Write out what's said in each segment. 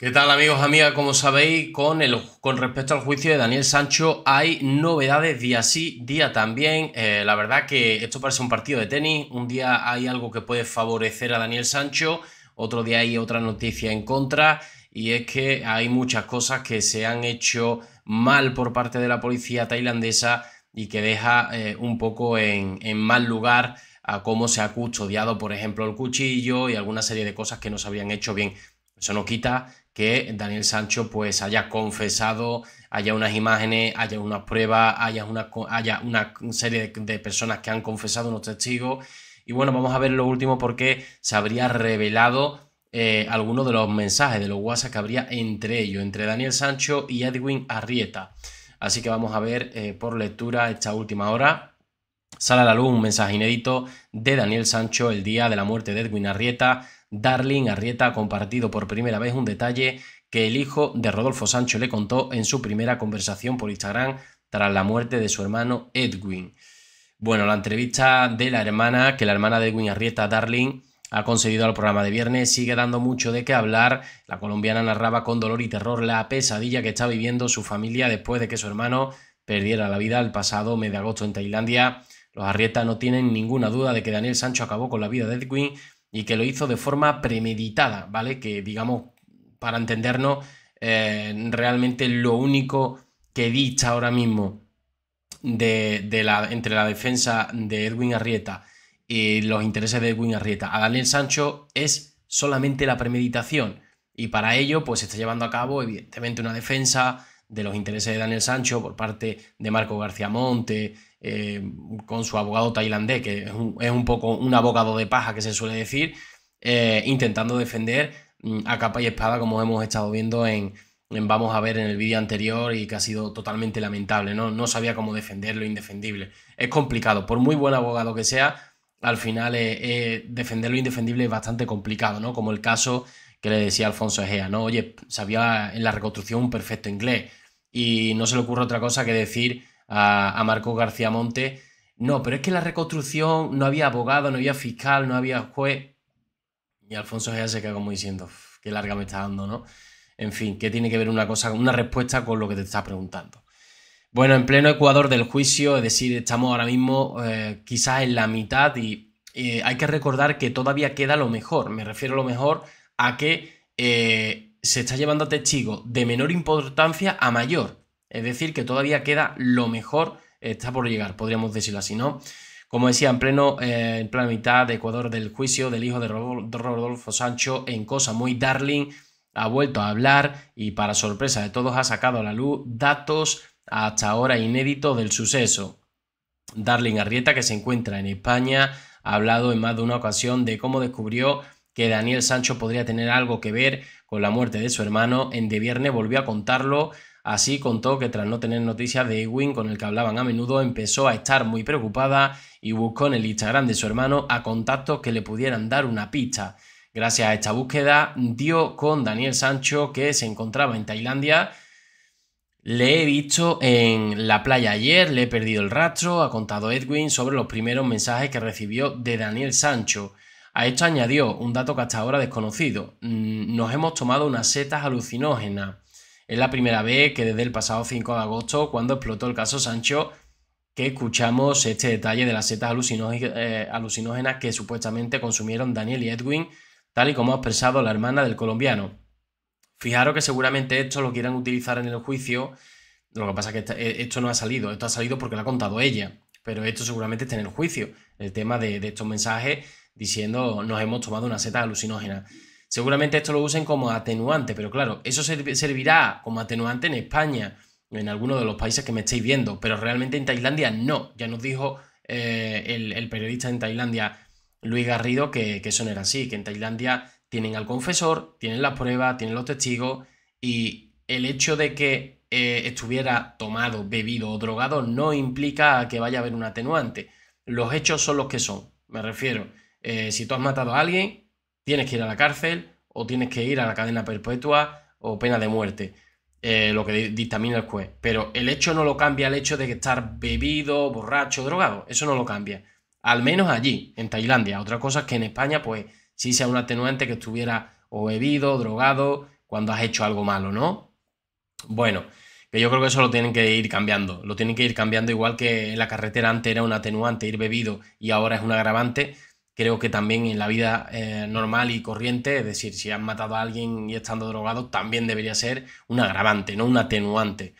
¿Qué tal amigos, amigas? Como sabéis, con, el, con respecto al juicio de Daniel Sancho hay novedades día sí, día también. Eh, la verdad que esto parece un partido de tenis. Un día hay algo que puede favorecer a Daniel Sancho, otro día hay otra noticia en contra. Y es que hay muchas cosas que se han hecho mal por parte de la policía tailandesa y que deja eh, un poco en, en mal lugar a cómo se ha custodiado, por ejemplo, el cuchillo y alguna serie de cosas que no se habían hecho bien. Eso no quita que Daniel Sancho pues haya confesado, haya unas imágenes, haya una pruebas, haya una, haya una serie de, personas que han confesado unos testigos. Y bueno, vamos a ver lo último porque se habría revelado eh, algunos de los mensajes, de los WhatsApp que habría entre ellos, entre Daniel Sancho y Edwin Arrieta. Así que vamos a ver eh, por lectura esta última hora. Sale a la luz un mensaje inédito de Daniel Sancho el día de la muerte de Edwin Arrieta. Darling Arrieta ha compartido por primera vez un detalle que el hijo de Rodolfo Sancho le contó en su primera conversación por Instagram tras la muerte de su hermano Edwin. Bueno, la entrevista de la hermana, que la hermana de Edwin Arrieta, Darling, ha concedido al programa de viernes, sigue dando mucho de qué hablar. La colombiana narraba con dolor y terror la pesadilla que está viviendo su familia después de que su hermano perdiera la vida el pasado mes de agosto en Tailandia los Arrieta no tienen ninguna duda de que Daniel Sancho acabó con la vida de Edwin y que lo hizo de forma premeditada, ¿vale? Que digamos, para entendernos, eh, realmente lo único que dicha ahora mismo de, entre la defensa de Edwin Arrieta y los intereses de Edwin Arrieta a Daniel Sancho es solamente la premeditación. Y para ello, pues se está llevando a cabo, evidentemente, una defensa de los intereses de Daniel Sancho por parte de Marco García Monte, eh, con su abogado tailandés, que es un, poco un abogado de paja que se suele decir, eh, intentando defender mm, a capa y espada, como hemos estado viendo en, vamos a ver en el vídeo anterior y que ha sido totalmente lamentable, ¿no? No sabía cómo defender lo indefendible. Es complicado, por muy buen abogado que sea, al final eh, defender lo indefendible es bastante complicado, ¿no? Como el caso que le decía Alfonso Egea, ¿no? Oye, sabía en la reconstrucción un perfecto inglés y no se le ocurre otra cosa que decir a, a Marco García Monte, no, pero es que en la reconstrucción no había abogado, no había fiscal, no había juez. Y Alfonso Egea se queda como diciendo, qué larga me está dando, ¿no? En fin, ¿qué tiene que ver una cosa, una respuesta con lo que te está preguntando? Bueno, en pleno Ecuador del juicio, es decir, estamos ahora mismo eh, quizás en la mitad y eh, hay que recordar que todavía queda lo mejor. Me refiero a lo mejor a que eh, se está llevando a testigo de menor importancia a mayor. Es decir, que todavía queda lo mejor, está por llegar, podríamos decirlo así, ¿no? Como decía, en pleno, eh, en plena mitad de Ecuador del juicio del hijo de Rodolfo Sancho en Cosa Muy Darling, ha vuelto a hablar y para sorpresa de todos ha sacado a la luz datos hasta ahora inéditos del suceso. Darling Arrieta, que se encuentra en España, ha hablado en más de una ocasión de cómo descubrió que Daniel Sancho podría tener algo que ver con la muerte de su hermano. En De Viernes volvió a contarlo. Así contó que tras no tener noticias de Edwin con el que hablaban a menudo, empezó a estar muy preocupada y buscó en el Instagram de su hermano a contactos que le pudieran dar una pista. Gracias a esta búsqueda, dio con Daniel Sancho, que se encontraba en Tailandia. Le he visto en la playa ayer, le he perdido el rastro, ha contado Edwin sobre los primeros mensajes que recibió de Daniel Sancho. A esto añadió un dato que hasta ahora desconocido. Mm, nos hemos tomado unas setas alucinógenas. Es la primera vez que desde el pasado 5 de agosto, cuando explotó el caso Sancho, que escuchamos este detalle de las setas eh, alucinógenas que supuestamente consumieron Daniel y Edwin, tal y como ha expresado la hermana del colombiano. Fijaros que seguramente esto lo quieran utilizar en el juicio. Lo que pasa es que eh, esto no ha salido, esto ha salido porque lo ha contado ella, pero esto seguramente está en el juicio, el tema de, de estos mensajes diciendo nos hemos tomado una seta alucinógena. Seguramente esto lo usen como atenuante, pero claro, eso servirá como atenuante en España, en alguno de los países que me estáis viendo, pero realmente en Tailandia no. Ya nos dijo eh, el, periodista en Tailandia, Luis Garrido, que, eso no era así, que en Tailandia tienen al confesor, tienen las pruebas, tienen los testigos y el hecho de que eh, estuviera tomado, bebido o drogado no implica que vaya a haber un atenuante. Los hechos son los que son, me refiero. Eh, si tú has matado a alguien, tienes que ir a la cárcel o tienes que ir a la cadena perpetua o pena de muerte. Eh, lo que dictamina el juez. Pero el hecho no lo cambia el hecho de que estar bebido, borracho, drogado. Eso no lo cambia. Al menos allí, en Tailandia. Otra cosa es que en España, pues sí sea un atenuante que estuviera o bebido, drogado, cuando has hecho algo malo, ¿no? Bueno, que yo creo que eso lo tienen que ir cambiando. Lo tienen que ir cambiando igual que en la carretera antes era un atenuante ir bebido y ahora es un agravante creo que también en la vida eh, normal y corriente, es decir, si han matado a alguien y estando drogado, también debería ser un agravante, no un atenuante.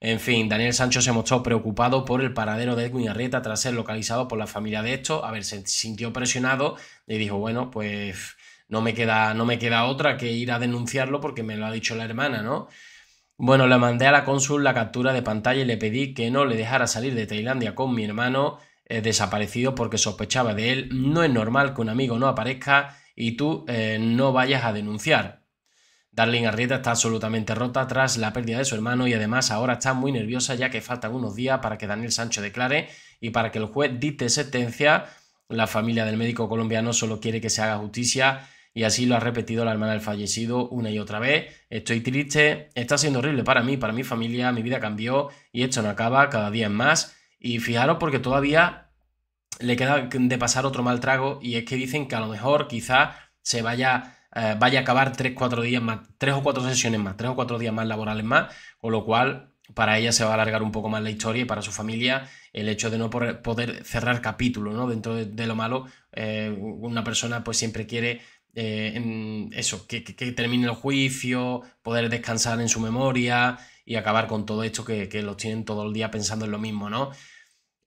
En fin, Daniel Sancho se mostró preocupado por el paradero de Edwin Arrieta tras ser localizado por la familia de estos. A ver, se sintió presionado y dijo, bueno, pues no me queda, no me queda otra que ir a denunciarlo porque me lo ha dicho la hermana, ¿no? Bueno, le mandé a la cónsul la captura de pantalla y le pedí que no le dejara salir de Tailandia con mi hermano eh, desaparecido porque sospechaba de él. No es normal que un amigo no aparezca y tú eh, no vayas a denunciar. Darling Arrieta está absolutamente rota tras la pérdida de su hermano y además ahora está muy nerviosa ya que faltan unos días para que Daniel Sancho declare y para que el juez dicte sentencia. La familia del médico colombiano solo quiere que se haga justicia y así lo ha repetido la hermana del fallecido una y otra vez. Estoy triste, está siendo horrible para mí, para mi familia, mi vida cambió y esto no acaba, cada día es más. Y fijaros porque todavía le queda de pasar otro mal trago y es que dicen que a lo mejor quizá se vaya, eh, vaya a acabar tres 4 días más, tres o cuatro sesiones más, tres o cuatro días más laborales más, con lo cual para ella se va a alargar un poco más la historia y para su familia el hecho de no poder cerrar capítulo, ¿no? Dentro de, lo malo, eh, una persona pues siempre quiere eh, eso, que, termine el juicio, poder descansar en su memoria y acabar con todo esto que, que los tienen todo el día pensando en lo mismo, ¿no?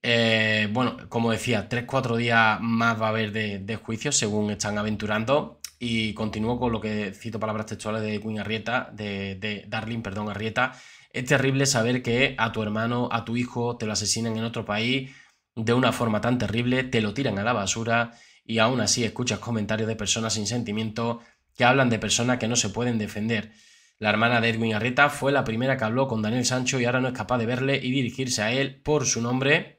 Eh, bueno, como decía, 3-4 días más va a haber de, juicio según están aventurando. Y continúo con lo que cito palabras textuales de Queen Arrieta, de, de Darling, perdón, Arrieta. Es terrible saber que a tu hermano, a tu hijo, te lo asesinan en otro país de una forma tan terrible, te lo tiran a la basura y aún así escuchas comentarios de personas sin sentimiento que hablan de personas que no se pueden defender. La hermana de Edwin Arrieta fue la primera que habló con Daniel Sancho y ahora no es capaz de verle y dirigirse a él por su nombre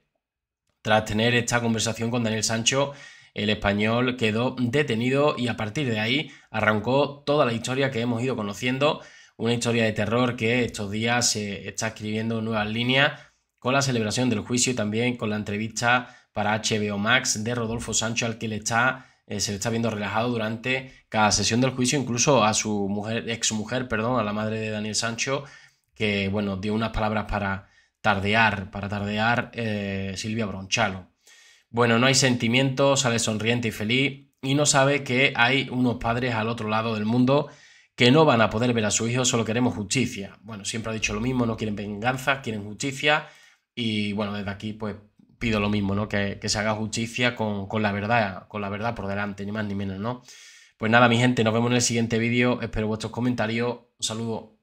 tras tener esta conversación con Daniel Sancho, el español quedó detenido y a partir de ahí arrancó toda la historia que hemos ido conociendo, una historia de terror que estos días se está escribiendo en nuevas líneas con la celebración del juicio y también con la entrevista para HBO Max de Rodolfo Sancho al que eh, se le está viendo relajado durante cada sesión del juicio, incluso a su mujer, ex mujer, perdón, a la madre de Daniel Sancho, que bueno, dio unas palabras para tardear, para tardear eh, Silvia Bronchalo. Bueno, no hay sentimiento, sale sonriente y feliz y no sabe que hay unos padres al otro lado del mundo que no van a poder ver a su hijo, solo queremos justicia. Bueno, siempre ha dicho lo mismo, no quieren venganza, quieren justicia y bueno, desde aquí pues pido lo mismo, ¿no? Que, se haga justicia con, con, la verdad, con la verdad por delante, ni más ni menos, ¿no? Pues nada, mi gente, nos vemos en el siguiente vídeo, espero vuestros comentarios, un saludo.